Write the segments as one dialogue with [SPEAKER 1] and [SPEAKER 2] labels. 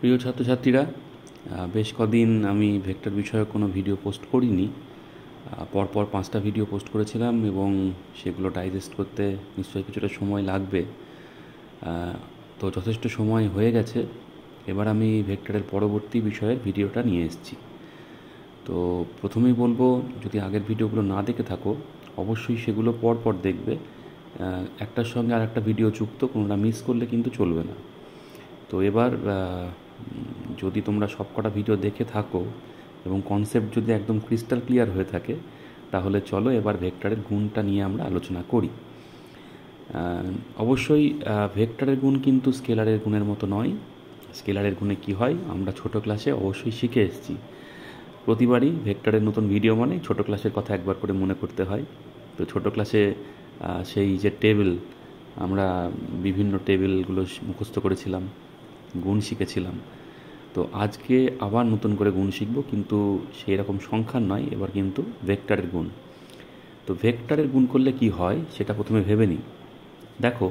[SPEAKER 1] প্রিয় ছাত্রছাত্রীরা বেশ কদিন আমি ভেক্টর বিষয়ে কোনো ভিডিও পোস্ট করিনি পরপর পাঁচটা ভিডিও পোস্ট করেছিলাম এবং সেগুলো ডাইজেস্ট করতে নিশ্চয়ই কিছুটা সময় লাগবে তো যথেষ্ট সময় হয়ে গেছে এবার আমি ভেক্টরের পরবর্তী বিষয়ের ভিডিওটা নিয়ে এসেছি তো প্রথমেই বলবো যদি আগের ভিডিওগুলো না দেখে থাকো অবশ্যই সেগুলো পরপর দেখবে একটার সঙ্গে আর একটা ভিডিও যুক্ত কোনোটা মিস করলে কিন্তু চলবে না তো এবার যদি তোমরা সবকটা ভিডিও দেখে থাকো এবং কনসেপ্ট যদি একদম ক্রিস্টাল ক্লিয়ার হয়ে থাকে তাহলে চলো এবার ভেক্টরের গুণটা নিয়ে আমরা আলোচনা করি অবশ্যই ভেক্টরের গুণ কিন্তু স্কেলারের গুণের মতো নয় স্কেলারের গুণে কি হয় আমরা ছোট ক্লাসে অবশ্যই শিখে এসেছি প্রতিবারই ভেক্টরের নতুন ভিডিও মানে ছোট ক্লাসের কথা একবার করে মনে করতে হয় তো ছোট ক্লাসে সেই যে টেবিল আমরা বিভিন্ন টেবিলগুলো মুখস্থ করেছিলাম গুণ শিখেছিলাম তো আজকে আবার নতুন করে গুণ শিখব কিন্তু সেই রকম সংখ্যার নয় এবার কিন্তু ভেক্টরের গুণ তো ভেক্টরের গুণ করলে কি হয় সেটা প্রথমে ভেবে নিই দেখো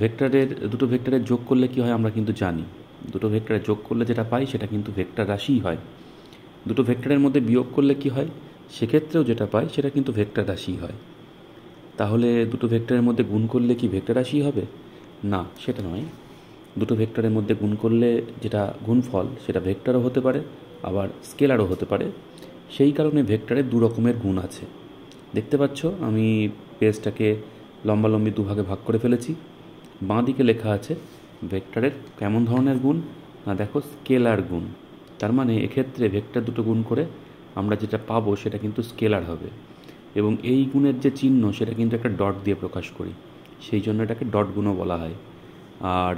[SPEAKER 1] ভেক্টরের দুটো ভেক্টরের যোগ করলে কি হয় আমরা কিন্তু জানি দুটো ভেক্টরের যোগ করলে যেটা পাই সেটা কিন্তু ভেক্টর রাশিই হয় দুটো ভেক্টরের মধ্যে বিয়োগ করলে কি হয় সেক্ষেত্রেও যেটা পাই সেটা কিন্তু ভেক্টর রাশি হয় তাহলে দুটো ভেক্টরের মধ্যে গুণ করলে কি ভেক্টর রাশি হবে না সেটা নয় দুটো ভেক্টরের মধ্যে গুণ করলে যেটা গুণফল সেটা ভেক্টরও হতে পারে আবার স্কেলারও হতে পারে সেই কারণে ভেক্টরে দু রকমের গুণ আছে দেখতে পাচ্ছ আমি পেজটাকে লম্বালম্বি দুভাগে ভাগ করে ফেলেছি বাঁ দিকে লেখা আছে ভেক্টরের কেমন ধরনের গুণ না দেখো স্কেলার গুণ তার মানে এক্ষেত্রে ভেক্টর দুটো গুণ করে আমরা যেটা পাবো সেটা কিন্তু স্কেলার হবে এবং এই গুণের যে চিহ্ন সেটা কিন্তু একটা ডট দিয়ে প্রকাশ করি সেই জন্য এটাকে ডট গুণও বলা হয় আর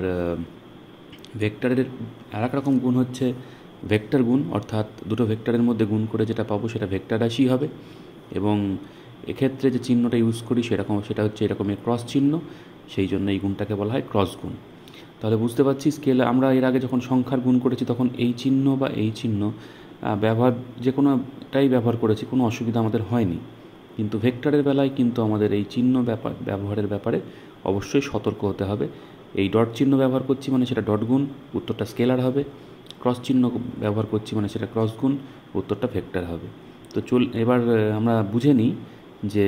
[SPEAKER 1] ভেক্টরের আর এক রকম গুণ হচ্ছে ভেক্টর গুণ অর্থাৎ দুটো ভেক্টরের মধ্যে গুণ করে যেটা পাবো সেটা ভেক্টর রাশি হবে এবং এক্ষেত্রে যে চিহ্নটা ইউজ করি সেরকম সেটা হচ্ছে এরকমের ক্রস চিহ্ন সেই জন্য এই গুণটাকে বলা হয় ক্রস গুণ তাহলে বুঝতে পারছি স্কেল আমরা এর আগে যখন সংখ্যার গুণ করেছি তখন এই চিহ্ন বা এই চিহ্ন ব্যবহার যে কোনোটাই ব্যবহার করেছি কোনো অসুবিধা আমাদের হয়নি কিন্তু ভেক্টরের বেলায় কিন্তু আমাদের এই চিহ্ন ব্যাপার ব্যবহারের ব্যাপারে অবশ্যই সতর্ক হতে হবে এই ডট চিহ্ন ব্যবহার করছি মানে সেটা ডট গুণ উত্তরটা স্কেলার হবে ক্রস চিহ্ন ব্যবহার করছি মানে সেটা ক্রস গুণ উত্তরটা ভেক্টর হবে তো চল এবার আমরা বুঝে নিই যে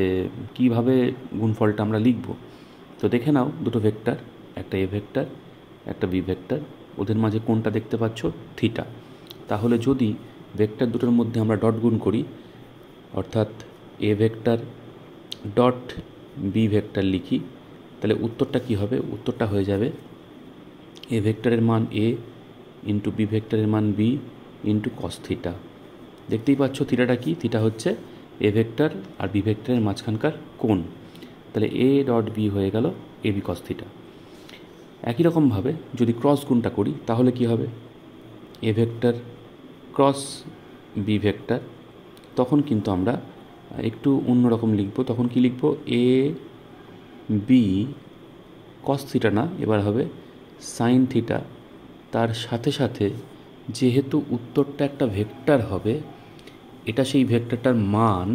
[SPEAKER 1] কীভাবে গুণফলটা আমরা লিখব তো দেখে নাও দুটো ভেক্টর একটা এ ভেক্টর একটা বি ভেক্টর ওদের মাঝে কোনটা দেখতে পাচ্ছ থিটা তাহলে যদি ভেক্টর দুটোর মধ্যে আমরা ডট গুণ করি অর্থাৎ A vector dot B vector লিখি তাহলে উত্তরটা কি হবে উত্তরটা হয়ে যাবে এ ভেক্টরের মান এ ইন্টু বি ভেক্টরের মান বি ইন্টু কস থিটা দেখতেই পাচ্ছ থিটাটা কি থিটা হচ্ছে এ ভেক্টর আর বি ভেক্টরের মাঝখানকার কোন তাহলে এ ডট বি হয়ে গেল এ বি কস থিটা একই রকমভাবে যদি ক্রস গুণটা করি তাহলে কি হবে A vector cross B vector তখন কিন্তু আমরা একটু অন্যরকম লিখব তখন কি লিখব এ বি কস থিটা না এবার হবে সাইন থিটা তার সাথে সাথে যেহেতু উত্তরটা একটা ভেক্টর হবে এটা সেই ভেক্টরটার মান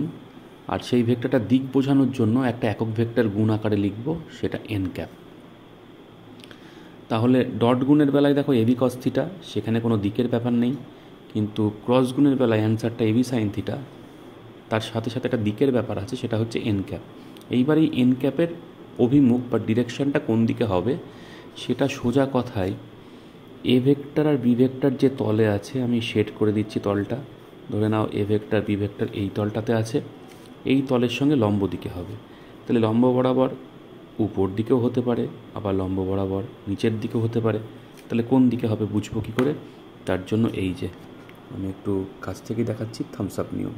[SPEAKER 1] আর সেই ভেক্টরটার দিক বোঝানোর জন্য একটা একক ভেক্টর গুণ আকারে লিখব সেটা এন ক্যাপ তাহলে ডট গুণের বেলায় দেখো এবি কস থিটা সেখানে কোনো দিকের ব্যাপার নেই কিন্তু ক্রস গুণের বেলায় অ্যান্সারটা এবি সাইন থিটা তার সাথে সাথে একটা দিকের ব্যাপার আছে সেটা হচ্ছে এন ক্যাপ এইবার এই এন ক্যাপের অভিমুখ বা ডিরেকশানটা কোন দিকে হবে সেটা সোজা কথায় এ ভেক্টর আর বি ভেক্টর যে তলে আছে আমি শেড করে দিচ্ছি তলটা ধরে নাও এ ভেক্টর বি ভেক্টর এই তলটাতে আছে এই তলের সঙ্গে লম্ব দিকে হবে তাহলে লম্ব বরাবর উপর দিকেও হতে পারে আবার লম্ব বরাবর নিচের দিকেও হতে পারে তাহলে কোন দিকে হবে বুঝবো কী করে তার জন্য এই যে আমি একটু কাছ থেকে দেখাচ্ছি থামস আপ নিয়ম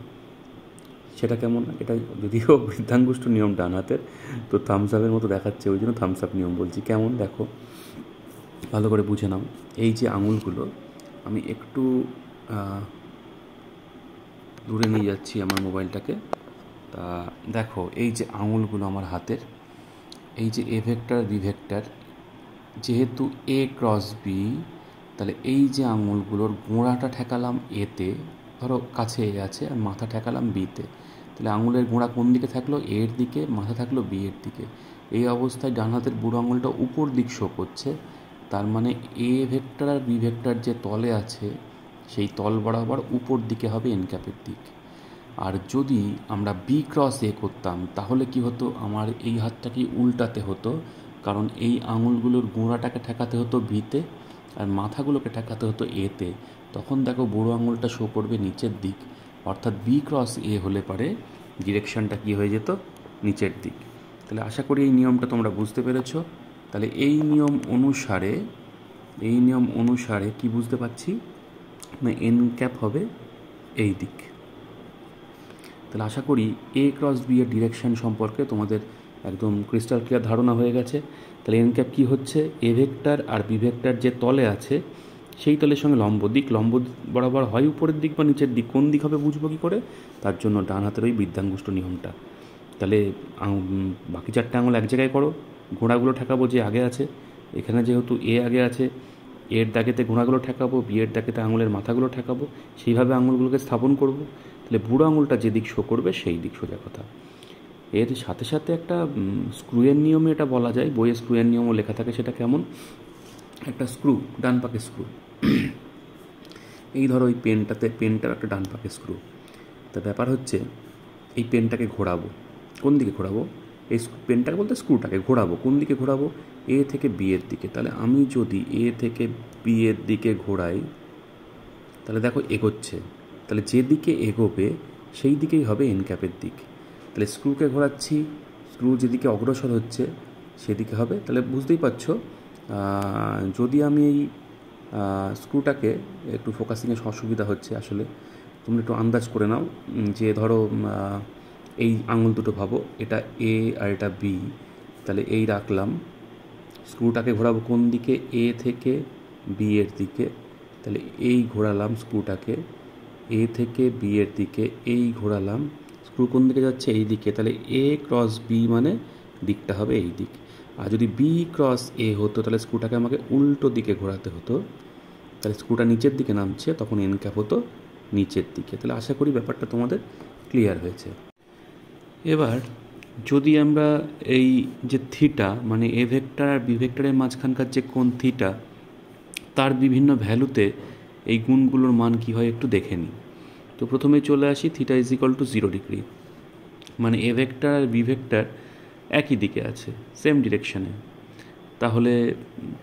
[SPEAKER 1] সেটা কেমন এটা যদিও বৃদ্ধাঙ্গুষ্ট নিয়ম ডান হাতের তো থামস আপের মতো দেখাচ্ছে ওই জন্য থামস আপ নিয়ম বলছি কেমন দেখো ভালো করে বুঝে নাও এই যে আঙুলগুলো আমি একটু দূরে নিয়ে যাচ্ছি আমার মোবাইলটাকে তা দেখো এই যে আঙুলগুলো আমার হাতের এই যে এ ভেক্টর বি ভেক্টর যেহেতু এ ক্রস বি তাহলে এই যে আঙুলগুলোর গোঁড়াটা ঠেকালাম এতে ধরো কাছে এ আছে আর মাথা ঠেকালাম বিতে তাহলে আঙুলের গোঁড়া কোন দিকে থাকলো এর দিকে মাথা থাকলো বি এর দিকে এই অবস্থায় ডান হাতের বুড়ো আঙুলটা উপর দিক শো করছে তার মানে এ ভেক্টর আর বি ভেক্টর যে তলে আছে সেই তল বরাবর উপর দিকে হবে এনক্যাপের দিক আর যদি আমরা বি ক্রস এ করতাম তাহলে কি হতো আমার এই হাতটাকে উল্টাতে হতো কারণ এই আঙুলগুলোর গোঁড়াটাকে ঠেকাতে হতো ভিতে আর মাথাগুলোকে ঠেকাতে হতো এতে তখন দেখো বুড়ো আঙুলটা শো করবে নিচের দিক অর্থাৎ বি ক্রস এ হলে পারে ডিরেকশনটা কি হয়ে যেত নিচের দিক তাহলে আশা করি এই নিয়মটা তোমরা বুঝতে পেরেছ তাহলে এই নিয়ম অনুসারে এই নিয়ম অনুসারে কি বুঝতে পারছি না এন ক্যাপ হবে এই দিক তাহলে আশা করি এ ক্রস বি এর ডিরেকশন সম্পর্কে তোমাদের একদম ক্রিস্টাল ক্লিয়ার ধারণা হয়ে গেছে তাহলে এন ক্যাপ কী হচ্ছে এ ভেক্টর আর বি ভেক্টর যে তলে আছে সেই তলের সঙ্গে লম্ব দিক লম্ব বরাবর হয় উপরের দিক বা নিচের দিক কোন দিক হবে বুঝবো কী করে তার জন্য ডান হাতের ওই বৃদ্ধাঙ্গুষ্ট নিয়মটা তাহলে বাকি চারটে আঙুল এক জায়গায় করো ঘোড়াগুলো ঠেকাবো যে আগে আছে এখানে যেহেতু এ আগে আছে এর দাগেতে ঘোড়াগুলো ঠেকাবো বিয়ের দাগেতে আঙুলের মাথাগুলো ঠেকাবো সেইভাবে আঙুলগুলোকে স্থাপন করব তাহলে বুড়ো আঙুলটা যেদিক শো করবে সেই দিক সোজা কথা এর সাথে সাথে একটা স্ক্রুয়ের নিয়মে এটা বলা যায় বইয়ের স্ক্রুয়ের নিয়মও লেখা থাকে সেটা কেমন একটা স্ক্রু ডান পাকে স্ক্রু এই ধরো ওই পেনটাতে পেনটার একটা ডান পাকে স্ক্রু তা ব্যাপার হচ্ছে এই পেনটাকে ঘোরাবো কোন দিকে ঘোরাবো এই পেনটাকে বলতে স্ক্রুটাকে ঘোরাবো কোন দিকে ঘোরাবো এ থেকে বি এর দিকে তাহলে আমি যদি এ থেকে বি এর দিকে ঘোরাই তাহলে দেখো এগোচ্ছে তাহলে যেদিকে এগোবে সেই দিকেই হবে এন ক্যাপের দিক তাহলে স্ক্রুকে ঘোরাচ্ছি স্ক্রু যেদিকে অগ্রসর হচ্ছে সেদিকে হবে তাহলে বুঝতেই পারছো যদি আমি এই স্ক্রুটাকে একটু ফোকাসিংয়ে অসুবিধা হচ্ছে আসলে তোমরা একটু আন্দাজ করে নাও যে ধরো এই আঙুল দুটো ভাবো এটা এ আর এটা বি তাহলে এই রাখলাম স্ক্রুটাকে ঘোরাবো কোন দিকে এ থেকে বি এর দিকে তাহলে এই ঘোরালাম স্ক্রুটাকে এ থেকে বি এর দিকে এই ঘোরালাম স্ক্রু কোন দিকে যাচ্ছে এই দিকে তাহলে এ ক্রস বি মানে দিকটা হবে এই দিক আর যদি বি ক্রস এ হতো তাহলে স্ক্রুটাকে আমাকে উল্টো দিকে ঘোরাতে হতো তাহলে স্ক্রুটা নিচের দিকে নামছে তখন এন ক্যাপ হতো নিচের দিকে তাহলে আশা করি ব্যাপারটা তোমাদের ক্লিয়ার হয়েছে এবার যদি আমরা এই যে থিটা মানে এ ভেক্টর আর বি ভেক্টরের মাঝখানকার যে কোন থিটা তার বিভিন্ন ভ্যালুতে এই গুণগুলোর মান কী হয় একটু দেখে নিই তো প্রথমে চলে আসি theta is equal to zero degree মানে এ ভেক্টর আর বি ভেক্টর একই দিকে আছে সেম ডিরেকশানে তাহলে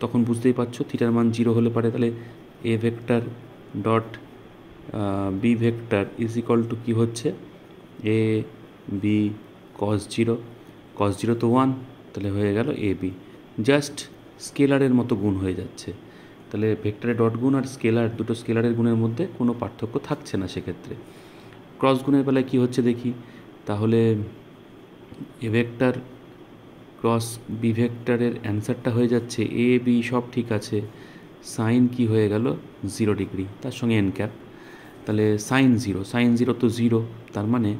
[SPEAKER 1] তখন বুঝতেই পারছো থিটার মান জিরো হলে পারে তাহলে A vector dot B vector is equal to কী হচ্ছে A B cos zero cos zero তো ওয়ান তাহলে হয়ে গেল এ বি জাস্ট স্কেলারের মতো গুণ হয়ে যাচ্ছে তাহলে ভেক্টরে ডট গুণ আর স্কেলার দুটো স্কেলারের গুণের মধ্যে কোনো পার্থক্য থাকছে না সেক্ষেত্রে ক্রস গুণের বেলায় কী হচ্ছে দেখি তাহলে এ ভেক্টর ক্রস বি ভেক্টরের অ্যান্সারটা হয়ে যাচ্ছে এ বি সব ঠিক আছে সাইন কি হয়ে গেল জিরো ডিগ্রি তার সঙ্গে এন ক্যাপ তাহলে সাইন জিরো সাইন জিরো তো জিরো তার মানে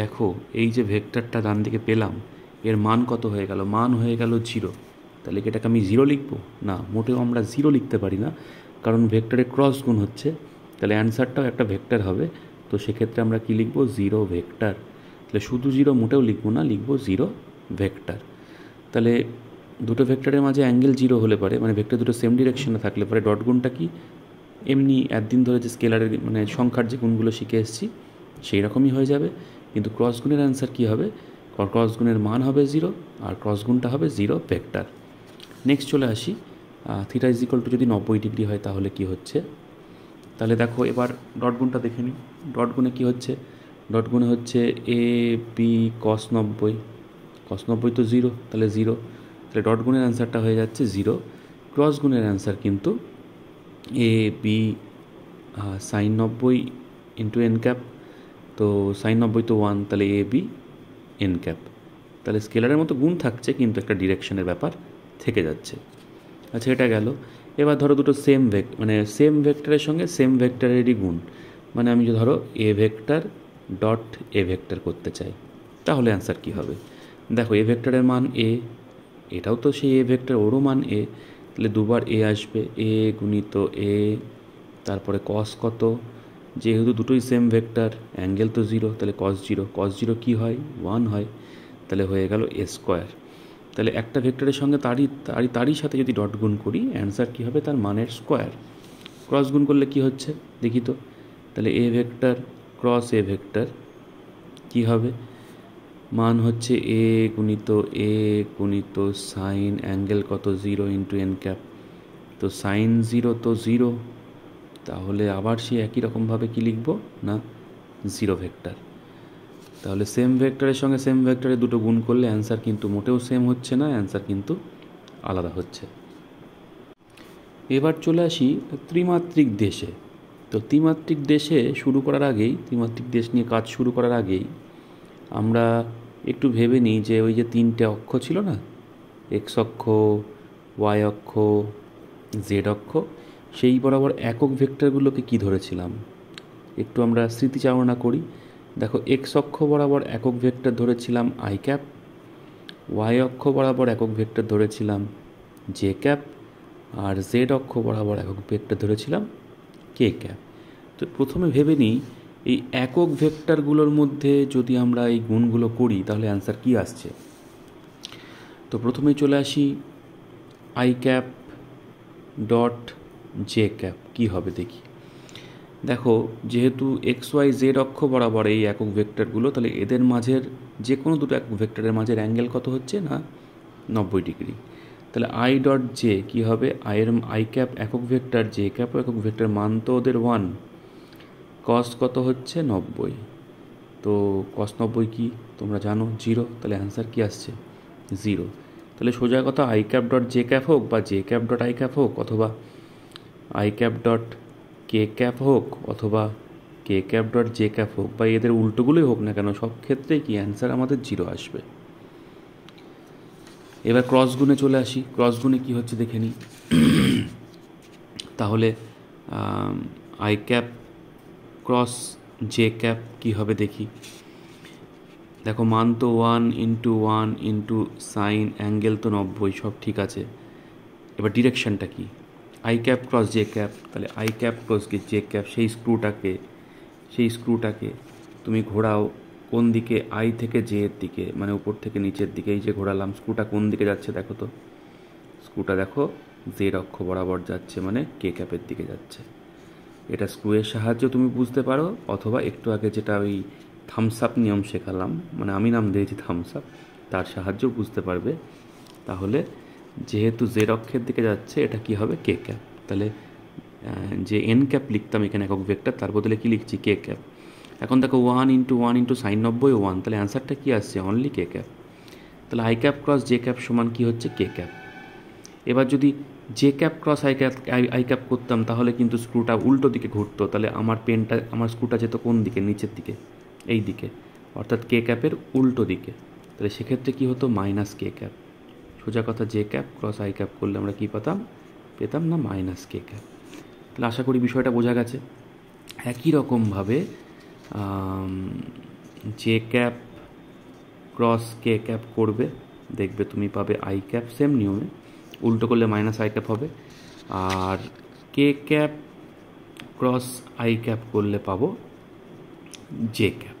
[SPEAKER 1] দেখো এই যে ভেক্টরটা ডান দিকে পেলাম এর মান কত হয়ে গেল মান হয়ে গেল জিরো তাহলে কি এটাকে আমি জিরো লিখব না মোটেও আমরা জিরো লিখতে পারি না কারণ ভেক্টরে ক্রস গুণ হচ্ছে তাহলে অ্যান্সারটাও একটা ভেক্টর হবে তো সেক্ষেত্রে আমরা কি লিখব জিরো ভেক্টর তাহলে শুধু জিরো মোটেও লিখব না লিখব জিরো ভেক্টর তাহলে দুটো ভেক্টরের মাঝে অ্যাঙ্গেল জিরো হলে পারে মানে ভেক্টর দুটো সেম ডিরেকশনে থাকলে পারে ডট গুণটা কি এমনি একদিন ধরে যে স্কেলারের মানে সংখ্যার যে গুণগুলো শিখে এসেছি সেই রকমই হয়ে যাবে কিন্তু ক্রস গুণের অ্যান্সার কী হবে ক্রস গুণের মান হবে জিরো আর ক্রস গুণটা হবে জিরো ভেক্টর নেক্সট চলে আসি থিটা ইজ ইকল টু যদি নব্বই ডিগ্রি হয় তাহলে কি হচ্ছে তাহলে দেখো এবার ডট গুণটা দেখে নিই ডট গুণে কী হচ্ছে ডট গুণে হচ্ছে এ বি কস নব্বই কস নব্বই তো জিরো তাহলে জিরো তাহলে ডট গুণের অ্যান্সারটা হয়ে যাচ্ছে জিরো ক্রস গুণের অ্যান্সার কিন্তু এ বি সাইন নব্বই ইন্টু এন ক্যাপ তো সাইন নব্বই তো ওয়ান তাহলে এ বি এন ক্যাপ তাহলে স্কেলারের মতো গুণ থাকছে কিন্তু একটা ডিরেকশনের ব্যাপার থেকে যাচ্ছে আচ্ছা এটা গেল এবার ধরো দুটো সেম ভেক মানে সেম ভেক্টরের সঙ্গে সেম ভেক্টরেরই গুণ মানে আমি ধরো A vector dot A vector করতে চাই তাহলে অ্যান্সার কী হবে দেখো এ ভেক্টরের মান এ এটাও তো সেই এ ভেক্টর ওরও মান এ তাহলে দুবার এ আসবে এ গুণিত এ তারপরে কস কত যেহেতু দুটোই সেম ভেক্টর অ্যাঙ্গেল তো জিরো তাহলে কস জিরো কস জিরো কী হয় ওয়ান হয় তাহলে হয়ে গেল এ স্কোয়ার তাহলে একটা ভেক্টরের সঙ্গে তারই তারই তারই সাথে যদি ডট গুণ করি অ্যান্সার কী হবে তার মানের স্কোয়ার ক্রস গুণ করলে কি হচ্ছে দেখি তো তাহলে A vector cross A vector কী হবে মান হচ্ছে এ গুণিত এ গুণিত সাইন অ্যাঙ্গেল কত জিরো ইন্টু এন ক্যাপ তো সাইন জিরো তো জিরো তাহলে আবার সে একই রকমভাবে কি লিখব না জিরো ভেক্টর তাহলে সেম ভেক্টরের সঙ্গে সেম ভেক্টরে দুটো গুণ করলে অ্যান্সার কিন্তু মোটেও সেম হচ্ছে না অ্যান্সার কিন্তু আলাদা হচ্ছে এবার চলে আসি ত্রিমাত্রিক দেশে তো ত্রিমাত্রিক দেশে শুরু করার আগেই ত্রিমাত্রিক দেশ নিয়ে কাজ শুরু করার আগেই আমরা একটু ভেবে নিই যে ওই যে তিনটে অক্ষ ছিল না এক্স অক্ষ ওয়াই অক্ষ জেড অক্ষ সেই বরাবর একক ভেক্টরগুলোকে কি ধরেছিলাম একটু আমরা স্মৃতিচারণা করি দেখো এক্স অক্ষ বরাবর একক ভেক্টর ধরেছিলাম আই ক্যাপ ওয়াই অক্ষ বরাবর একক ভেক্টর ধরেছিলাম জে ক্যাপ আর জেড অক্ষ বরাবর একক ভেক্টর ধরেছিলাম কে ক্যাপ তো প্রথমে ভেবে নিই এই একক ভেক্টরগুলোর মধ্যে যদি আমরা এই গুণগুলো করি তাহলে অ্যান্সার কি আসছে তো প্রথমে চলে আসি I cap dot J cap কী হবে দেখি দেখো যেহেতু এক্স ওয়াই জেড অক্ষ বরাবর এই একক ভেক্টরগুলো তাহলে এদের মাঝের যে কোনো দুটো একক ভেক্টরের মাঝের অ্যাঙ্গেল কত হচ্ছে না নব্বই ডিগ্রি তাহলে আই ডট জে কী হবে আই এর আই ক্যাপ একক ভেক্টর জে ক্যাপ একক ভেক্টর মান তো ওদের ওয়ান কস কত হচ্ছে নব্বই তো কস নব্বই কী তোমরা জানো জিরো তাহলে অ্যান্সার কী আসছে জিরো তাহলে সোজা কথা I cap dot J cap হোক বা J cap dot I cap হোক অথবা I cap dot K cap হোক অথবা K cap dot J cap হোক বা এদের উল্টোগুলোই হোক না কেন সব ক্ষেত্রেই কি অ্যান্সার আমাদের জিরো আসবে এবার ক্রস গুণে চলে আসি ক্রস গুণে কী হচ্ছে দেখে নিই তাহলে I cap cross J cap কী হবে দেখি দেখো মান তো one into one into sine angle তো নব্বই সব ঠিক আছে এবার ডিরেকশানটা কি I cap cross J cap তাহলে I cap cross J cap সেই স্ক্রুটাকে সেই স্ক্রুটাকে তুমি ঘোরাও কোন দিকে আই থেকে জে এর দিকে মানে উপর থেকে নিচের দিকে এই যে ঘোরালাম স্ক্রুটা কোন দিকে যাচ্ছে দেখো তো স্ক্রুটা দেখো জেড অক্ষ বরাবর যাচ্ছে মানে কে ক্যাপের দিকে যাচ্ছে এটা স্ক্রুয়ের সাহায্যে তুমি বুঝতে পারো অথবা একটু আগে যেটা ওই থামস আপ নিয়ম শেখালাম মানে আমি নাম দিয়েছি থামস আপ তার সাহায্যেও বুঝতে পারবে তাহলে যেহেতু জেড অক্ষের দিকে যাচ্ছে এটা কি হবে কে ক্যাপ তাহলে যে এন ক্যাপ লিখতাম এখানে একক ভেক্টর তার বদলে কি লিখছি কে ক্যাপ এখন দেখো one into one into sine নব্বই ওয়ান তাহলে অ্যান্সারটা কী আসছে অনলি কে ক্যাপ তাহলে I cap cross J cap সমান কী হচ্ছে কে ক্যাপ এবার যদি J cap cross I cap I cap করতাম তাহলে কিন্তু স্ক্রুটা উল্টো দিকে ঘুরতো তাহলে আমার পেনটা আমার স্ক্রুটা যেত কোন দিকে নিচের দিকে এই দিকে অর্থাৎ কে ক্যাপের উল্টো দিকে তাহলে সেক্ষেত্রে কী হতো মাইনাস কে ক্যাপ সোজা কথা যে ক্যাপ ক্রস আই ক্যাপ করলে আমরা কী পেতাম পেতাম না মাইনাস কে ক্যাপ তাহলে আশা করি বিষয়টা বোঝা গেছে একই রকমভাবে যে ক্যাপ ক্রস কে ক্যাপ করবে দেখবে তুমি পাবে আই ক্যাপ সেম নিয়মে উল্টো করলে মাইনাস আই ক্যাপ হবে আর K cap cross I cap করলে পাবো জে ক্যাপ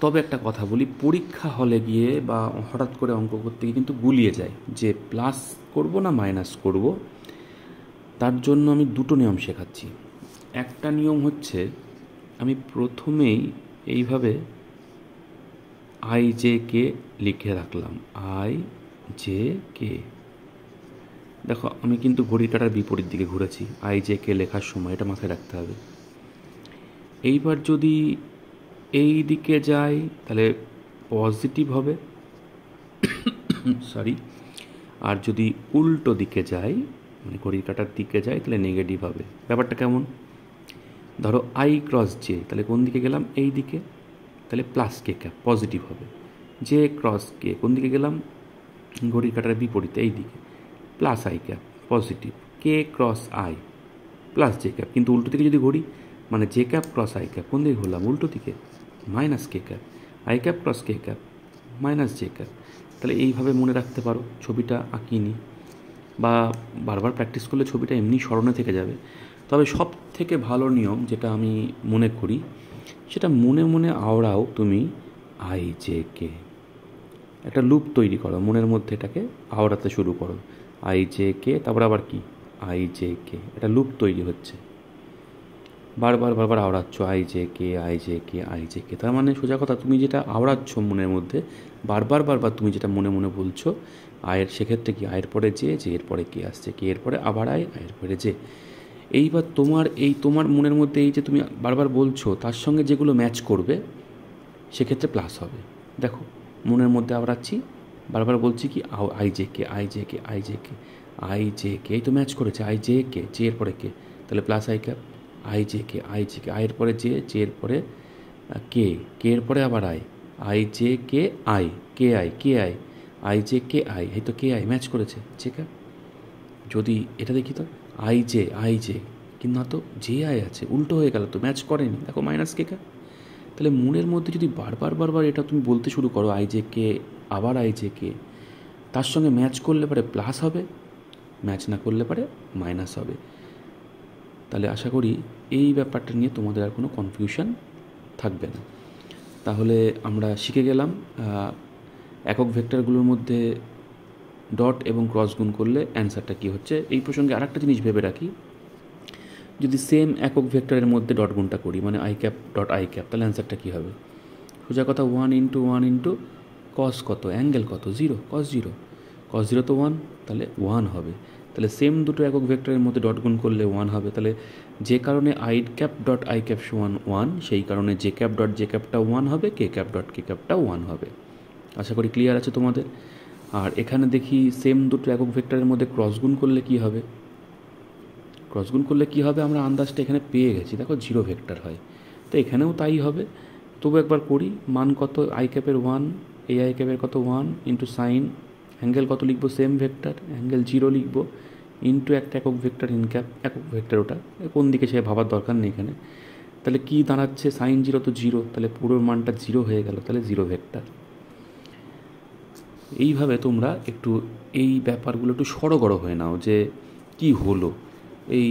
[SPEAKER 1] তবে একটা কথা বলি পরীক্ষা হলে গিয়ে বা হঠাৎ করে অঙ্ক করতে গিয়ে কিন্তু গুলিয়ে যায় যে প্লাস করব না মাইনাস করব তার জন্য আমি দুটো নিয়ম শেখাচ্ছি একটা নিয়ম হচ্ছে আমি প্রথমেই এইভাবে আই জে কে লিখে রাখলাম আই জে কে দেখো আমি কিন্তু ঘড়ির কাটার বিপরীত দিকে ঘুরেছি আই জে কে লেখার সময় এটা মাথায় রাখতে হবে এইবার যদি এই দিকে যাই তাহলে পজিটিভ হবে সরি আর যদি উল্টো দিকে যাই মানে ঘড়ি কাটার দিকে যাই তাহলে নেগেটিভ হবে ব্যাপারটা কেমন ধরো আই ক্রস জে তাহলে কোন দিকে গেলাম এই দিকে তাহলে প্লাস কে ক্যাপ পজিটিভ হবে জে ক্রস কে কোন দিকে গেলাম ঘড়ির কাটার বিপরীতে এই দিকে plus I cap positive K cross I plus J cap কিন্তু উল্টো দিকে যদি ঘড়ি মানে J cap cross I cap কোন দিকে ঘুরলাম উল্টো দিকে minus K cap I cap cross K cap minus J cap তাহলে এইভাবে মনে রাখতে পারো ছবিটা আঁকিনি বা বারবার প্র্যাকটিস করলে ছবিটা এমনি স্মরণে থেকে যাবে তবে সব থেকে ভালো নিয়ম যেটা আমি মনে করি সেটা মনে মনে আওড়াও তুমি আই জে কে একটা লুপ তৈরি করো মনের মধ্যে এটাকে আওড়াতে শুরু করো আই জে কে তারপর আবার কি আই জে কে এটা লুপ তৈরি হচ্ছে বারবার বারবার আওড়াচ্ছ I J K I J K I J K তার মানে সোজা কথা তুমি যেটা আওড়াচ্ছ মনের মধ্যে বারবার বারবার তুমি যেটা মনে মনে বলছো আয়ের সেক্ষেত্রে কি আয়ের পরে যে যে এরপরে কে আসছে কে এরপরে আবার আয় আয়ের পরে যে এইবার তোমার এই তোমার মনের মধ্যে এই যে তুমি বারবার বলছো তার সঙ্গে যেগুলো ম্যাচ করবে সেক্ষেত্রে প্লাস হবে দেখো মনের মধ্যে আওড়াচ্ছি বারবার বলছি কি I J K I J K I J K I J K এই তো ম্যাচ করেছে আই জে কে জে এর পরে কে তাহলে plus I cap I J K I J K আয়ের পরে জে জে এর পরে কে কে এর পরে আবার I I J K I K I K I I J K I এই তো কে আই ম্যাচ করেছে জে ক্যাপ যদি এটা দেখি তো আই জে আই জে কিন্তু না তো জে আই আছে উল্টো হয়ে গেল তো ম্যাচ করেনি দেখো মাইনাস কে ক্যাপ তাহলে মনের মধ্যে যদি বারবার বারবার এটা তুমি বলতে শুরু করো আই জে কে আবার আইছে কে তার সঙ্গে ম্যাচ করলে পারে প্লাস হবে ম্যাচ না করলে পারে মাইনাস হবে তাহলে আশা করি এই ব্যাপারটা নিয়ে তোমাদের আর কোনো কনফিউশন থাকবে না তাহলে আমরা শিখে গেলাম একক ভেক্টরগুলোর মধ্যে ডট এবং ক্রস গুণ করলে অ্যান্সারটা কী হচ্ছে এই প্রসঙ্গে আরেকটা জিনিস ভেবে রাখি যদি সেম একক ভেক্টরের মধ্যে ডট গুণটা করি মানে I cap dot I cap তাহলে অ্যান্সারটা কী হবে সোজা কথা one into one into cos কত অ্যাঙ্গেল কত zero cos zero cos zero তো ওয়ান তাহলে ওয়ান হবে তাহলে সেম দুটো একক ভেক্টরের মধ্যে ডট গুণ করলে ওয়ান হবে তাহলে যে কারণে I cap dot I cap one one সেই কারণে জে ক্যাপ ডট জে ক্যাপটা ওয়ান হবে কে ক্যাপ ডট কে ক্যাপটা ওয়ান হবে আশা করি ক্লিয়ার আছে তোমাদের আর এখানে দেখি সেম দুটো একক ভেক্টরের মধ্যে ক্রস গুণ করলে কি হবে ক্রস গুণ করলে কি হবে আমরা আন্দাজটা এখানে পেয়ে গেছি দেখো জিরো ভেক্টর হয় তো এখানেও তাই হবে তবু একবার করি মান কত আই ক্যাপের ওয়ান এ আই ক্যাবের কত ওয়ান ইন্টু সাইন অ্যাঙ্গেল কত লিখবো সেম ভেক্টর অ্যাঙ্গেল জিরো লিখবো ইন্টু একটা একক ভেক্টর ইন ক্যাপ একক ভেক্টর ওটা কোন দিকে সে ভাবার দরকার নেই এখানে তাহলে কী দাঁড়াচ্ছে সাইন জিরো তো জিরো তাহলে পুরো মানটা জিরো হয়ে গেল তাহলে জিরো ভেক্টর এইভাবে তোমরা একটু এই ব্যাপারগুলো একটু সড়গড় হয়ে নাও যে কি হলো এই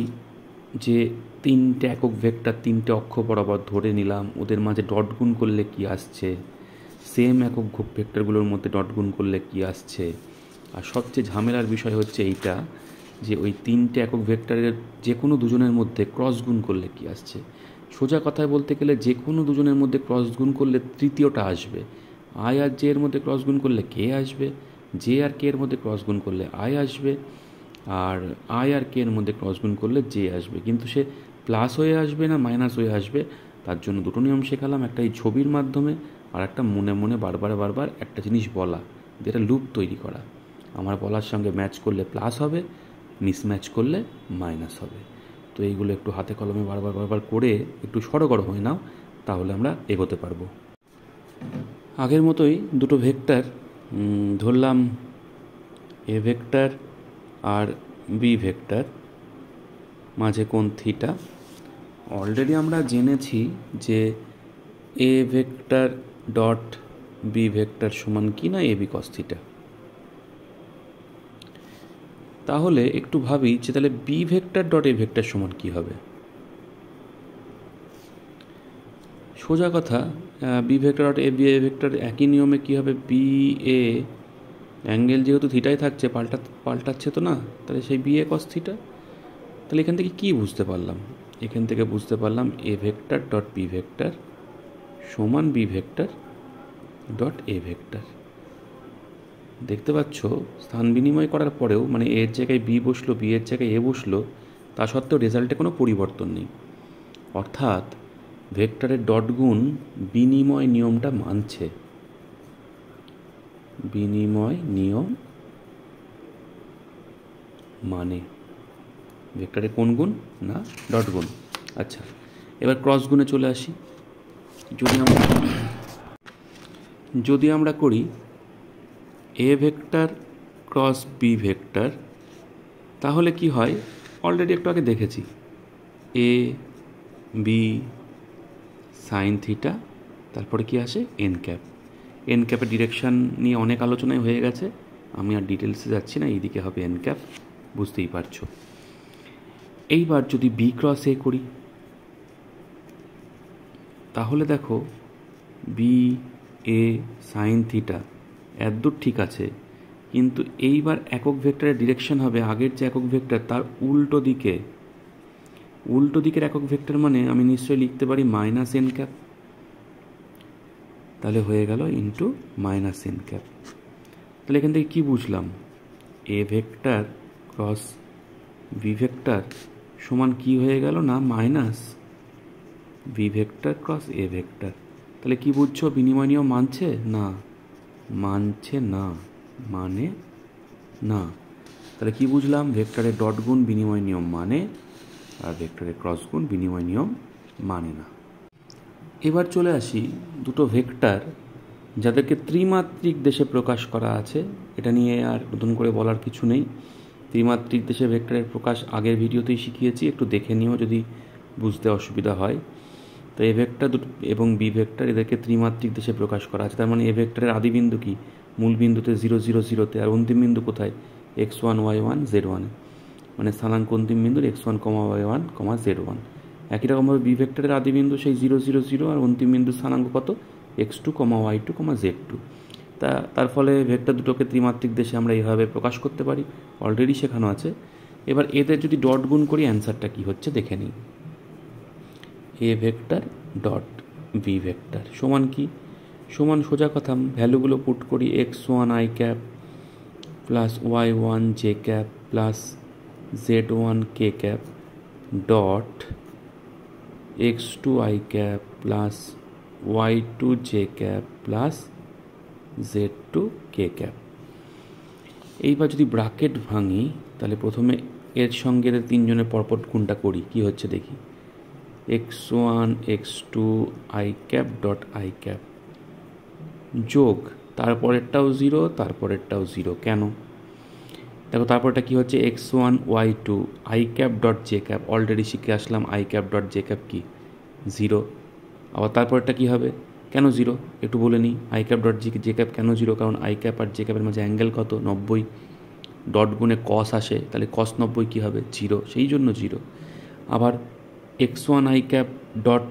[SPEAKER 1] যে তিনটে একক ভেক্টর তিনটে অক্ষ বরাবর ধরে নিলাম ওদের মাঝে ডট গুণ করলে কি আসছে সেম একক ঘুপ ভেক্টরগুলোর মধ্যে ডট গুণ করলে কি আসছে আর সবচেয়ে ঝামেলার বিষয় হচ্ছে এইটা যে ওই তিনটে একক ভেক্টরের যে কোনো দুজনের মধ্যে ক্রস গুণ করলে কি আসছে সোজা কথায় বলতে গেলে যে কোনো দুজনের মধ্যে ক্রস গুণ করলে তৃতীয়টা আসবে আয় আর জে এর মধ্যে ক্রস গুণ করলে কে আসবে জে আর কে এর মধ্যে ক্রস গুণ করলে আয় আসবে আর আই আর কে এর মধ্যে ক্রস গুণ করলে জে আসবে কিন্তু সে প্লাস হয়ে আসবে না মাইনাস হয়ে আসবে তার জন্য দুটো নিয়ম শেখালাম একটা এই ছবির মাধ্যমে আর একটা মনে মনে বারবার বারবার একটা জিনিস বলা যেটা লুপ তৈরি করা আমার বলার সঙ্গে ম্যাচ করলে প্লাস হবে মিসম্যাচ করলে মাইনাস হবে তো এইগুলো একটু হাতে কলমে বারবার বারবার করে একটু সড়গড় হয়ে নাও তাহলে আমরা এগোতে পারবো আগের মতোই দুটো ভেক্টর ধরলাম এ ভেক্টর আর বি ভেক্টর মাঝে কোন থিটা অলরেডি আমরা জেনেছি যে A vector dot B vector সমান কি না এ কস কস্থিটা তাহলে একটু ভাবি যে তাহলে B vector dot A vector সমান কি হবে সোজা কথা B vector dot A B A vector একই নিয়মে কি হবে বি এ অ্যাঙ্গেল যেহেতু থিটাই থাকছে পাল্টা পাল্টাচ্ছে তো না তাহলে সেই বি এ কস থিটা তাহলে এখান থেকে কি বুঝতে পারলাম এখান থেকে বুঝতে পারলাম A vector dot B vector সমান B vector dot A vector দেখতে পাচ্ছ স্থান বিনিময় করার পরেও মানে এর জায়গায় বি বসলো বি এর জায়গায় এ বসলো তা সত্ত্বেও রেজাল্টে কোনো পরিবর্তন নেই অর্থাৎ ভেক্টরের ডট গুণ বিনিময় নিয়মটা মানছে বিনিময় নিয়ম মানে ভেক্টরের কোন গুণ না ডট গুণ আচ্ছা এবার ক্রস গুণে চলে আসি যদি আমরা যদি আমরা করি A vector cross B vector তাহলে কি হয় অলরেডি একটু আগে দেখেছি এ বি সাইন থিটা তারপরে কি আসে এন ক্যাপ এন ক্যাপের ডিরেকশান নিয়ে অনেক আলোচনাই হয়ে গেছে আমি আর ডিটেলসে যাচ্ছি না এইদিকে হবে এন ক্যাপ বুঝতেই পারছো এইবার যদি বি ক্রস এ করি তাহলে দেখো বি এ সাইন থিটা এতদূর ঠিক আছে কিন্তু এইবার একক ভেক্টরের ডিরেকশন হবে আগের যে একক ভেক্টর তার উল্টো দিকে উল্টো দিকের একক ভেক্টর মানে আমি নিশ্চয়ই লিখতে পারি মাইনাস এন ক্যাপ তাহলে হয়ে গেল ইন্টু মাইনাস এন ক্যাপ তাহলে এখান থেকে কী বুঝলাম A vector cross B vector সমান কি হয়ে গেল না minus B vector cross A vector তাহলে কি বুঝছো বিনিময় নিয়ম মানছে না মানছে না মানে না তাহলে কি বুঝলাম ভেক্টরের ডট গুণ বিনিময় নিয়ম মানে আর ভেক্টরের ক্রস গুণ বিনিময় নিয়ম মানে না এবার চলে আসি দুটো ভেক্টর যাদেরকে ত্রিমাত্রিক দেশে প্রকাশ করা আছে এটা নিয়ে আর নতুন করে বলার কিছু নেই ত্রিমাত্রিক দেশে ভেক্টরের প্রকাশ আগের ভিডিওতেই শিখিয়েছি একটু দেখে নিও যদি বুঝতে অসুবিধা হয় তো এ ভেক্টর এবং বি ভেক্টর এদেরকে ত্রিমাত্রিক দেশে প্রকাশ করা আছে তার মানে এ ভেক্টরের আদি বিন্দু কি মূল বিন্দুতে জিরো জিরো জিরোতে আর অন্তিম বিন্দু কোথায় x one y one z ওয়ানে মানে স্থানাঙ্ক অন্তিম বিন্দুর x one comma y one comma z one একই রকমভাবে বি ভেক্টরের আদি বিন্দু সেই জিরো জিরো জিরো আর অন্তিম বিন্দু স্থানাঙ্ক কত x two comma y two comma z two তা তার ফলে ভেক্টর দুটোকে ত্রিমাত্রিক দেশে আমরা এইভাবে প্রকাশ করতে পারি অলরেডি শেখানো আছে এবার এদের যদি ডট গুণ করি অ্যান্সারটা কী হচ্ছে দেখে নিই A vector dot B vector সমান কি সমান সোজা কথা ভ্যালুগুলো পুট করি x one i cap plus y one j cap plus z one k cap dot x two i cap plus y two j cap plus z two k cap এইবার যদি bracket ভাঙি তাহলে প্রথমে এর সঙ্গে তিনজনের পরপর গুণটা করি কি হচ্ছে দেখি x one x two i cap dot I cap যোগ তারপরেরটাও জিরো তারপরেরটাও জিরো কেন দেখো তারপরটা কি হচ্ছে x one y two i cap dot J cap already শিখে আসলাম i cap dot J cap কী জিরো আবার তারপরেরটা কী হবে কেন জিরো একটু বলে নিই i cap dot g j cap কেন জিরো কারণ আই ক্যাপ আর জে ক্যাপের মাঝে অ্যাঙ্গেল কত নব্বই ডট গুণে কস আসে তাহলে কস নব্বই কী হবে জিরো সেই জন্য জিরো আবার x one i cap dot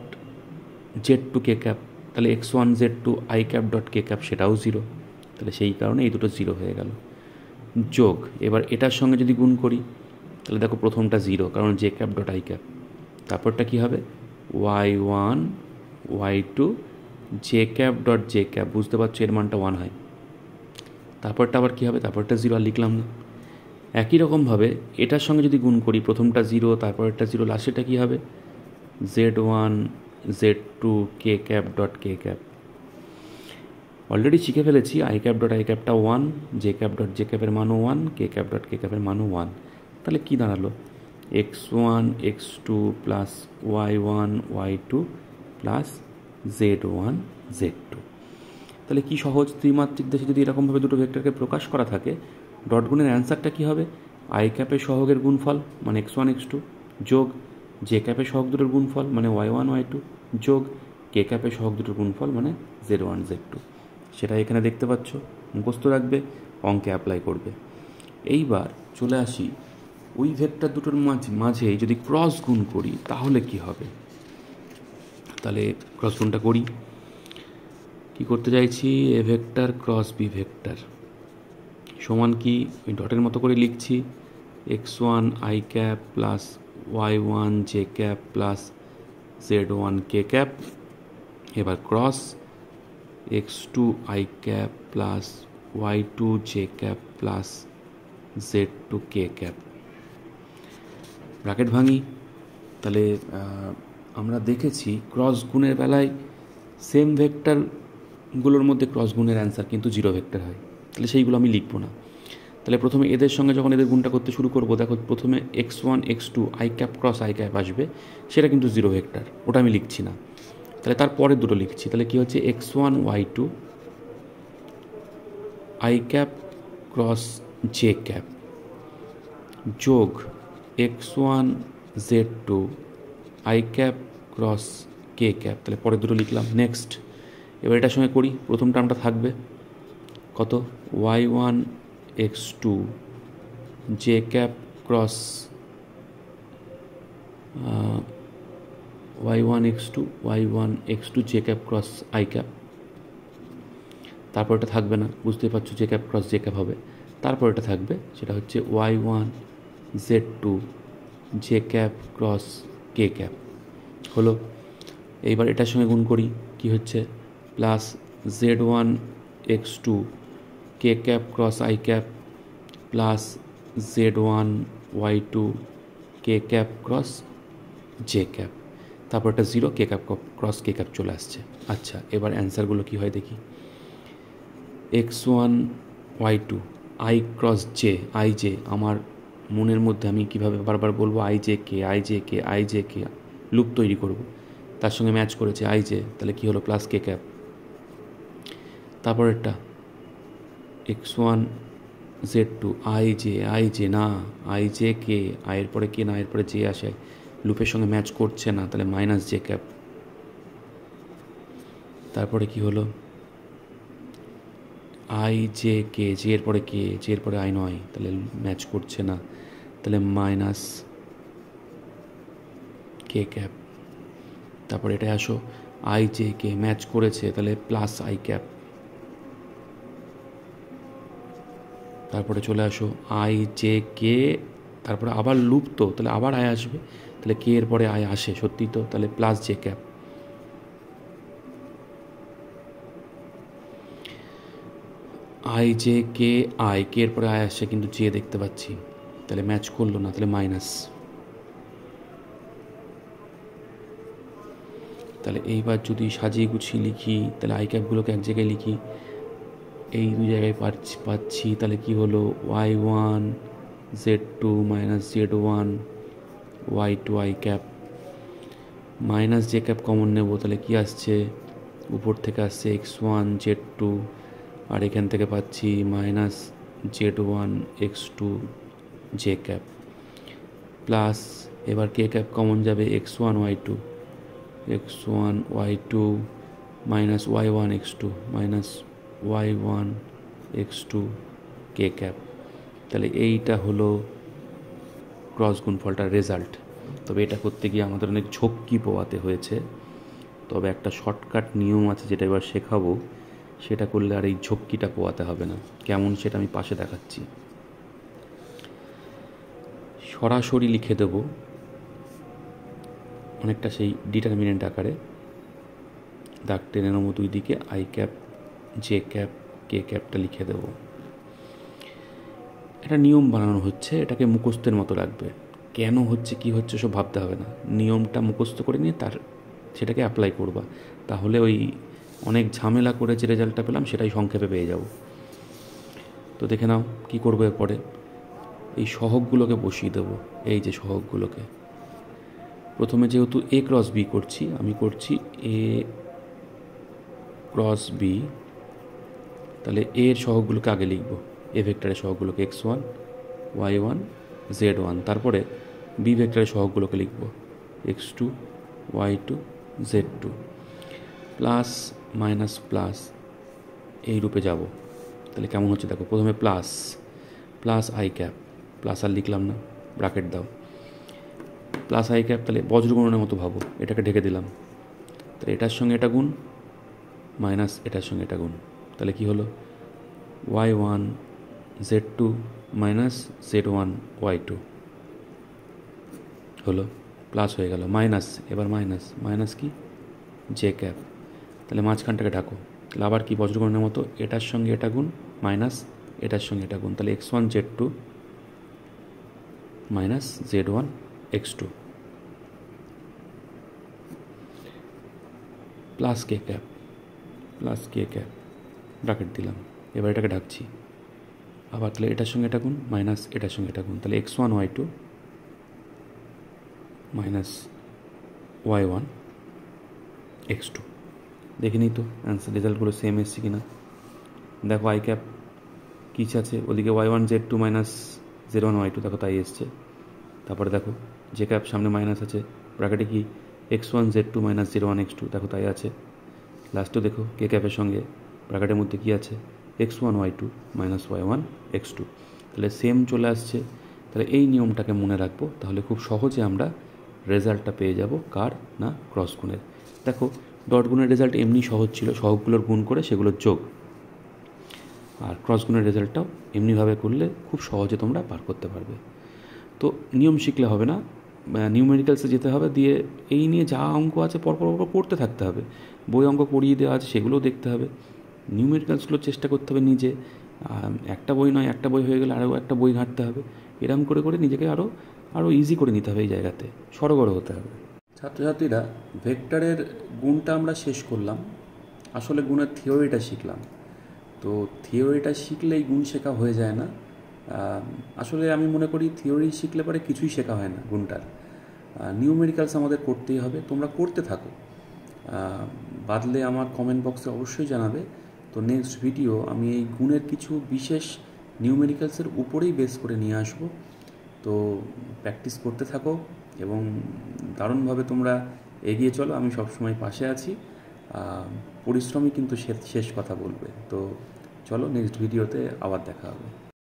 [SPEAKER 1] z two k cap তাহলে x one z two i cap dot K cap সেটাও জিরো তাহলে সেই কারণে এই দুটো জিরো হয়ে গেল যোগ এবার এটার সঙ্গে যদি গুণ করি তাহলে দেখো প্রথমটা জিরো কারণ j cap dot I cap তারপরটা কী হবে y one y two j cap dot J cap বুঝতে পারছো এর মানটা ওয়ান হয় তারপরটা আবার কী হবে তারপরটা জিরো আর লিখলাম না একই রকমভাবে এটার সঙ্গে যদি গুণ করি প্রথমটা জিরো তারপরটা জিরো লাস্টেটা কী হবে z1 z2 k cap dot k cap already শিখে ফেলেছি আই ক্যাপ ডট আই ক্যাপটা one j cap dot j ক্যাপের মানও one k cap dot k ক্যাপের মানও ওয়ান তাহলে কী দাঁড়ালো x one x two plus y one y two plus z one z two তাহলে কী সহজ ত্রিমাত্রিক দেশে যদি এরকমভাবে দুটো ভেক্টরকে প্রকাশ করা থাকে ডট গুণের অ্যান্সারটা কী হবে আই ক্যাপের সহগের গুণফল মানে এক্স ওয়ান এক্স টু যোগ জে ক্যাপের সহগ দুটোর গুণফল মানে ওয়াই ওয়ান ওয়াই টু যোগ কে ক্যাপের সহগ দুটোর গুণফল মানে জেড ওয়ান জেড টু সেটা এখানে দেখতে পাচ্ছ মুখস্থ রাখবে অঙ্কে অ্যাপ্লাই করবে এইবার চলে আসি ওই ভেক্টর দুটোর মাঝে মাঝে যদি ক্রস গুণ করি তাহলে কি হবে তাহলে ক্রস গুণটা করি কি করতে চাইছি A vector cross B vector সমান কি ওই ডটের মতো করে লিখছি x one i cap plus y1 j cap plus z1 k cap এবার cross x2 i cap plus y2 j cap plus z2 k cap bracket ভাঙি তাহলে আমরা দেখেছি ক্রস গুণের বেলায় সেম ভেক্টরগুলোর মধ্যে ক্রস গুণের অ্যান্সার কিন্তু জিরো ভেক্টর হয় তাহলে সেইগুলো আমি লিখবো না তাহলে প্রথমে এদের সঙ্গে যখন এদের গুণটা করতে শুরু করবো দেখো প্রথমে x one x two i cap cross I cap আসবে সেটা কিন্তু জিরো ভেক্টর ওটা আমি লিখছি না তাহলে তারপরে দুটো লিখছি তাহলে কী হচ্ছে x one y two i cap cross J cap যোগ x one z two i cap cross K cap তাহলে পরে দুটো লিখলাম নেক্সট এবার এটার সঙ্গে করি প্রথম টার্মটা থাকবে কত y one x two j cap cross y one x two y one x two j cap cross I cap তারপর এটা থাকবে না বুঝতে পারছো j cap cross J cap হবে তারপর এটা থাকবে সেটা হচ্ছে y one z two j cap cross কে ক্যাপ হলো এইবার এটার সঙ্গে গুণ করি কি হচ্ছে plus z one x two k cap cross i cap plus z1 y2 k cap cross j cap তারপর একটা জিরো কে ক্যাপ ক্রস কে ক্যাপ চলে আসছে আচ্ছা এবার অ্যান্সারগুলো কী হয় দেখি x one y two i cross j i j আমার মনের মধ্যে আমি কীভাবে বারবার বলবো i J K I J K I J k loop তৈরি করব তার সঙ্গে ম্যাচ করেছে আই জে তাহলে কী হলো প্লাস কে ক্যাপ তারপর একটা x one z two i j i j না আই জে কে আয়ের পরে কে না এর পরে জে আসে লুপের সঙ্গে ম্যাচ করছে না তাহলে মাইনাস জে ক্যাপ তারপরে কি হলো আই জে কে জে এর পরে কে জে এর পরে আই নয় তাহলে ম্যাচ করছে না তাহলে মাইনাস কে ক্যাপ তারপরে এটা আসো আই জে কে ম্যাচ করেছে তাহলে প্লাস আই ক্যাপ তারপরে চলে আসো আই জে কে তারপরে আবার লুপ্ত তাহলে আবার আয় আসবে তাহলে কে এর পরে আয় আসে সত্যি তো তাহলে plus J cap I J K I k এর পরে আয় আসছে কিন্তু জে দেখতে পাচ্ছি তাহলে ম্যাচ করলো না তাহলে মাইনাস তাহলে এইবার যদি সাজিয়ে গুছিয়ে লিখি তাহলে আই ক্যাপগুলোকে এক জায়গায় লিখি এই জায়গায় পাচ্ছি পাচ্ছি তাহলে কি হলো y one z two minus z one y two i cap minus J cap common নেব তাহলে কি আসছে উপর থেকে আসছে এক্স ওয়ান জেড টু আর এখান থেকে পাচ্ছি minus z one x two j cap plus এবার কে ক্যাপ কমন যাবে x one y two x one y two minus y one x two minus y one x two k cap তাহলে এইটা হলো cross গুণফলটার result তবে এটা করতে গিয়ে আমাদের অনেক ঝক্কি পোয়াতে হয়েছে তবে একটা শর্টকাট নিয়ম আছে যেটা এবার শেখাবো সেটা করলে আর এই ঝক্কিটা পোয়াতে হবে না কেমন সেটা আমি পাশে দেখাচ্ছি সরাসরি লিখে দেব অনেকটা সেই ডিটারমিনেন্ট আকারে ডাক্তারের টেনে দুই দিকে i cap j cap k ক্যাপটা লিখে দেব একটা নিয়ম বানানো হচ্ছে এটাকে মুখস্থের মতো লাগবে কেন হচ্ছে কি হচ্ছে সব ভাবতে হবে না নিয়মটা মুখস্থ করে নিয়ে তার সেটাকে অ্যাপ্লাই করবা তাহলে ওই অনেক ঝামেলা করে যে রেজাল্টটা পেলাম সেটাই সংক্ষেপে পেয়ে যাব তো দেখে নাও কী করবো এরপরে এই সহগগুলোকে বসিয়ে দেবো এই যে সহগগুলোকে প্রথমে যেহেতু এ ক্রস বি করছি আমি করছি এ ক্রস বি তাহলে এর সহগগুলোকে আগে লিখব এ ভেক্টরের সহগগুলোকে x one y one z one তারপরে বি ভেক্টরের সহগগুলোকে লিখব x two y two z two plus minus plus এই রূপে যাব তাহলে কেমন হচ্ছে দেখো প্রথমে plus plus I cap plus আর লিখলাম না ব্রাকেট দাও প্লাস আই ক্যাপ তাহলে বজ্রগুণনের মতো ভাবো এটাকে ঢেকে দিলাম তাহলে এটার সঙ্গে এটা গুণ মাইনাস এটার সঙ্গে এটা গুণ তাহলে কি হলো y one z two minus z one y two হলো প্লাস হয়ে গেল মাইনাস এবার মাইনাস মাইনাস কি জে ক্যাপ তাহলে মাঝখানটাকে ঢাকো তাহলে আবার কি বজ্রগণের মতো এটার সঙ্গে এটা গুণ মাইনাস এটার সঙ্গে এটা গুণ তাহলে x one z two minus z one x two plus কে ক্যাপ প্লাস কে ক্যাপ ব্রাকেট দিলাম এবার এটাকে ঢাকছি আবার তাহলে এটার সঙ্গে এটা গুণ মাইনাস এটার সঙ্গে এটা গুণ তাহলে x one y two minus y one x two দেখে নিই তো অ্যান্সার রেজাল্টগুলো সেম এসছে কি না দেখো আই ক্যাপ কিচ আছে ওদিকে y one z two minus z one y two দেখো তাই এসছে তারপরে দেখো যে ক্যাপ সামনে মাইনাস আছে ব্র্যাকেটে কি x one z two minus zero one x two দেখো তাই আছে লাস্টও দেখো কে ক্যাপের সঙ্গে ব্র্যাকেটের মধ্যে কী আছে x one y two minus y one x two তাহলে সেম চলে আসছে তাহলে এই নিয়মটাকে মনে রাখবো তাহলে খুব সহজে আমরা রেজাল্টটা পেয়ে যাব কার না ক্রস গুণের দেখো ডট গুণের রেজাল্ট এমনি সহজ ছিল সহগুলোর গুণ করে সেগুলোর যোগ আর ক্রস গুণের রেজাল্টটাও এমনিভাবে করলে খুব সহজে তোমরা পার করতে পারবে তো নিয়ম শিখলে হবে না নিউমেরিক্যালসে যেতে হবে দিয়ে এই নিয়ে যা অঙ্ক আছে পরপর পরপর পড়তে থাকতে হবে বই অঙ্ক পড়িয়ে দেওয়া আছে সেগুলোও দেখতে হবে নিউমেরিক্যালসগুলো চেষ্টা করতে হবে নিজে একটা বই নয় একটা বই হয়ে গেলে আরও একটা বই ঘাঁটতে হবে এরম করে করে নিজেকে আরও আরও ইজি করে নিতে হবে এই জায়গাতে সরগর হতে হবে ছাত্রছাত্রীরা ভেক্টরের গুণটা আমরা শেষ করলাম আসলে গুণের থিওরিটা শিখলাম তো থিওরিটা শিখলেই গুণ শেখা হয়ে যায় না আসলে আমি মনে করি থিওরি শিখলে পরে কিছুই শেখা হয় না গুণটার নিউমেরিক্যালস আমাদের করতেই হবে তোমরা করতে থাকো বাদলে আমার কমেন্ট বক্সে অবশ্যই জানাবে তো নেক্সট ভিডিও আমি এই গুণের কিছু বিশেষ নিউমেরিক্যালসের উপরেই বেস করে নিয়ে আসব তো প্র্যাকটিস করতে থাকো এবং দারুণভাবে তোমরা এগিয়ে চলো আমি সবসময় পাশে আছি পরিশ্রমই কিন্তু শেষ কথা বলবে তো চলো নেক্সট ভিডিওতে আবার দেখা হবে